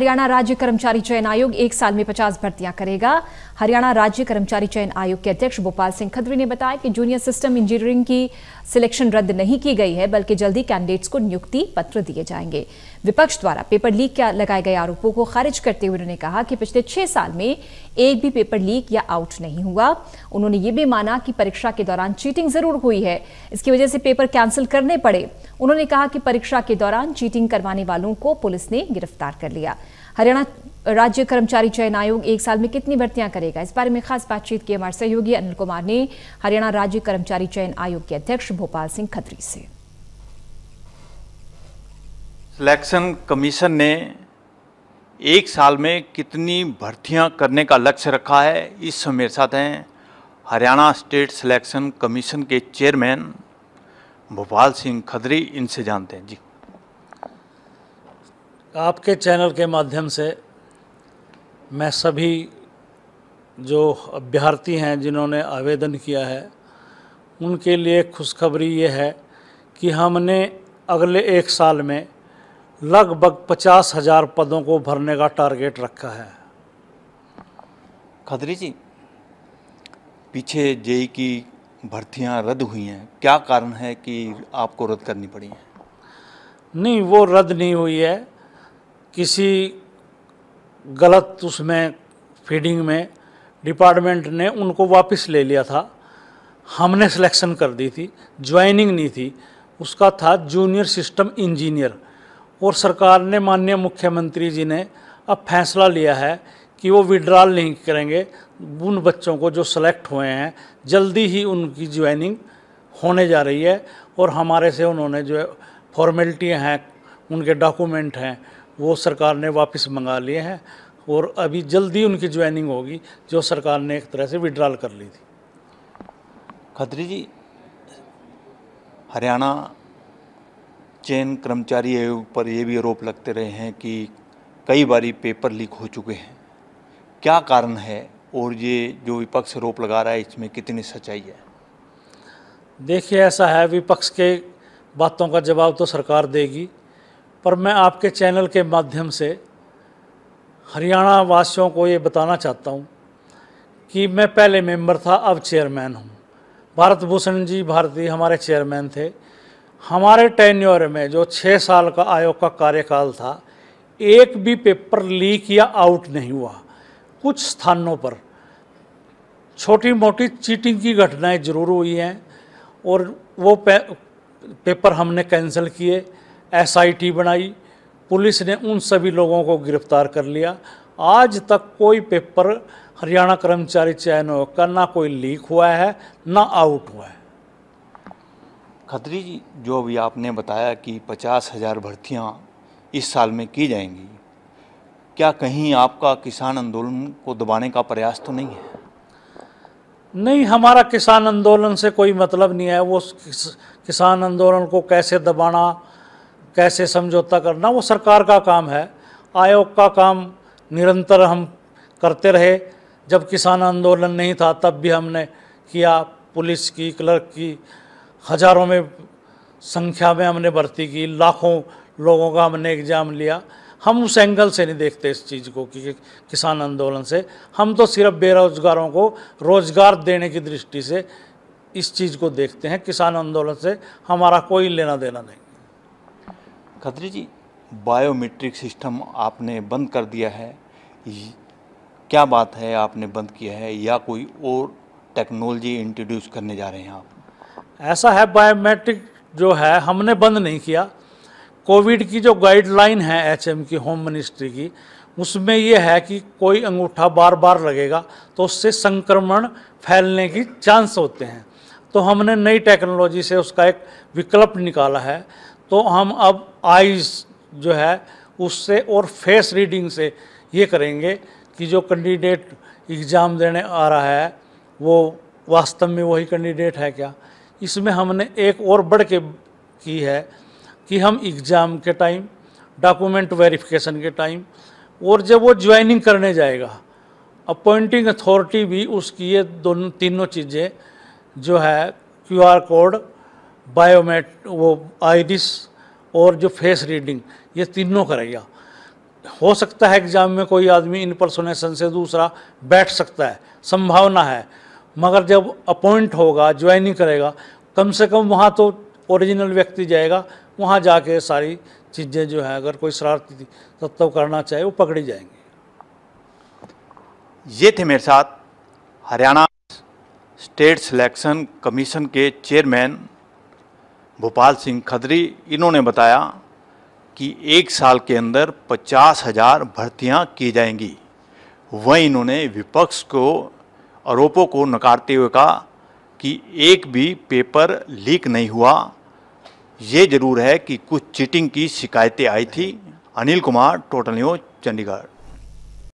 हरियाणा राज्य कर्मचारी चयन आयोग एक साल में 50 भर्तियां करेगा हरियाणा राज्य कर्मचारी चयन आयोग के अध्यक्ष भोपाल सिंह खदरी ने बताया कि जूनियर सिस्टम इंजीनियरिंग की सिलेक्शन रद्द नहीं की गई है बल्कि जल्दी कैंडिडेट्स को नियुक्ति पत्र दिए जाएंगे विपक्ष द्वारा पेपर लीक के लगाए गए आरोपों को खारिज करते हुए उन्होंने कहा कि पिछले छह साल में एक भी पेपर लीक या आउट नहीं हुआ उन्होंने ये भी माना कि परीक्षा के दौरान चीटिंग जरूर हुई है इसकी वजह से पेपर कैंसिल करने पड़े उन्होंने कहा कि परीक्षा के दौरान चीटिंग करवाने वालों को पुलिस ने गिरफ्तार कर लिया हरियाणा राज्य कर्मचारी चयन आयोग एक साल में कितनी भर्तियां करेगा इस बारे में खास बातचीत की हमारे सहयोगी अनिल कुमार ने हरियाणा राज्य कर्मचारी चयन आयोग के अध्यक्ष भोपाल सिंह खत्री से सिलेक्शन कमीशन ने एक साल में कितनी भर्तियां करने का लक्ष्य रखा है इस समय साथ हैं हरियाणा स्टेट सिलेक्शन कमीशन के चेयरमैन भोपाल सिंह खदरी इनसे जानते हैं जी आपके चैनल के माध्यम से मैं सभी जो अभ्यर्थी हैं जिन्होंने आवेदन किया है उनके लिए खुशखबरी ये है कि हमने अगले एक साल में लगभग पचास हज़ार पदों को भरने का टारगेट रखा है खदरी जी पीछे जेई की भर्तियां रद्द हुई हैं क्या कारण है कि आपको रद्द करनी पड़ी है नहीं वो रद्द नहीं हुई है किसी गलत उसमें फीडिंग में डिपार्टमेंट ने उनको वापस ले लिया था हमने सिलेक्शन कर दी थी ज्वाइनिंग नहीं थी उसका था जूनियर सिस्टम इंजीनियर और सरकार ने माननीय मुख्यमंत्री जी ने अब फैसला लिया है कि वो विड्रॉल नहीं करेंगे उन बच्चों को जो सेलेक्ट हुए हैं जल्दी ही उनकी ज्वाइनिंग होने जा रही है और हमारे से उन्होंने जो फॉर्मेलिटियाँ हैं उनके डॉक्यूमेंट हैं वो सरकार ने वापस मंगा लिए हैं और अभी जल्दी उनकी ज्वाइनिंग होगी जो सरकार ने एक तरह से विड्रॉल कर ली थी खत्री जी हरियाणा चैन कर्मचारी आयोग पर ये भी आरोप लगते रहे हैं कि कई बारी पेपर लीक हो चुके हैं क्या कारण है और ये जो विपक्ष आरोप लगा रहा है इसमें कितनी सच्चाई है देखिए ऐसा है विपक्ष के बातों का जवाब तो सरकार देगी पर मैं आपके चैनल के माध्यम से हरियाणा वासियों को ये बताना चाहता हूँ कि मैं पहले मेंबर था अब चेयरमैन हूँ भारत भूषण जी भारती हमारे चेयरमैन थे हमारे टेन्योर में जो छः साल का आयोग का कार्यकाल था एक भी पेपर लीक या आउट नहीं हुआ कुछ स्थानों पर छोटी मोटी चीटिंग की घटनाएं जरूर हुई हैं और वो पे, पेपर हमने कैंसिल किए एसआईटी बनाई पुलिस ने उन सभी लोगों को गिरफ्तार कर लिया आज तक कोई पेपर हरियाणा कर्मचारी चयन का ना कोई लीक हुआ है ना आउट हुआ है खतरी जी जो अभी आपने बताया कि पचास हज़ार भर्तियाँ इस साल में की जाएंगी क्या कहीं आपका किसान आंदोलन को दबाने का प्रयास तो नहीं है नहीं हमारा किसान आंदोलन से कोई मतलब नहीं है वो किसान आंदोलन को कैसे दबाना कैसे समझौता करना वो सरकार का काम है आयोग का काम निरंतर हम करते रहे जब किसान आंदोलन नहीं था तब भी हमने किया पुलिस की क्लर्क की हज़ारों में संख्या में हमने भर्ती की लाखों लोगों का हमने एग्ज़ाम लिया हम उस एंगल से नहीं देखते इस चीज़ को कि किसान आंदोलन से हम तो सिर्फ बेरोजगारों को रोज़गार देने की दृष्टि से इस चीज़ को देखते हैं किसान आंदोलन से हमारा कोई लेना देना नहीं खत्री जी बायोमेट्रिक सिस्टम आपने बंद कर दिया है क्या बात है आपने बंद किया है या कोई और टेक्नोलॉजी इंट्रोड्यूस करने जा रहे हैं आप ऐसा है बायोमेट्रिक जो है हमने बंद नहीं किया कोविड की जो गाइडलाइन है एचएम की होम मिनिस्ट्री की उसमें यह है कि कोई अंगूठा बार बार लगेगा तो उससे संक्रमण फैलने की चांस होते हैं तो हमने नई टेक्नोलॉजी से उसका एक विकल्प निकाला है तो हम अब आइज़ जो है उससे और फेस रीडिंग से ये करेंगे कि जो कैंडिडेट एग्ज़ाम देने आ रहा है वो वास्तव में वही कैंडिडेट है क्या इसमें हमने एक और बढ़ के की है कि हम एग्ज़ाम के टाइम डॉक्यूमेंट वेरिफिकेशन के टाइम और जब वो ज्वाइनिंग करने जाएगा अपॉइंटिंग अथॉरिटी भी उसकी ये दोनों तीनों चीज़ें जो है क्यूआर कोड बायोमेट वो आइरिस और जो फेस रीडिंग ये तीनों कराइया हो सकता है एग्ज़ाम में कोई आदमी इन परसोनेशन से दूसरा बैठ सकता है संभावना है मगर जब अपॉइंट होगा ज्वाइनिंग करेगा कम से कम वहाँ तो ओरिजिनल व्यक्ति जाएगा वहाँ जाके सारी चीज़ें जो है अगर कोई शरारती तत्व करना चाहे वो पकड़ी जाएंगी ये थे मेरे साथ हरियाणा स्टेट सिलेक्शन कमीशन के चेयरमैन भोपाल सिंह खदरी इन्होंने बताया कि एक साल के अंदर पचास हजार भर्तियाँ की जाएंगी वहीं इन्होंने विपक्ष को आरोपों को नकारते हुए कहा कि एक भी पेपर लीक नहीं हुआ ये जरूर है कि कुछ चीटिंग की शिकायतें आई थी अनिल कुमार टोटल न्यूज चंडीगढ़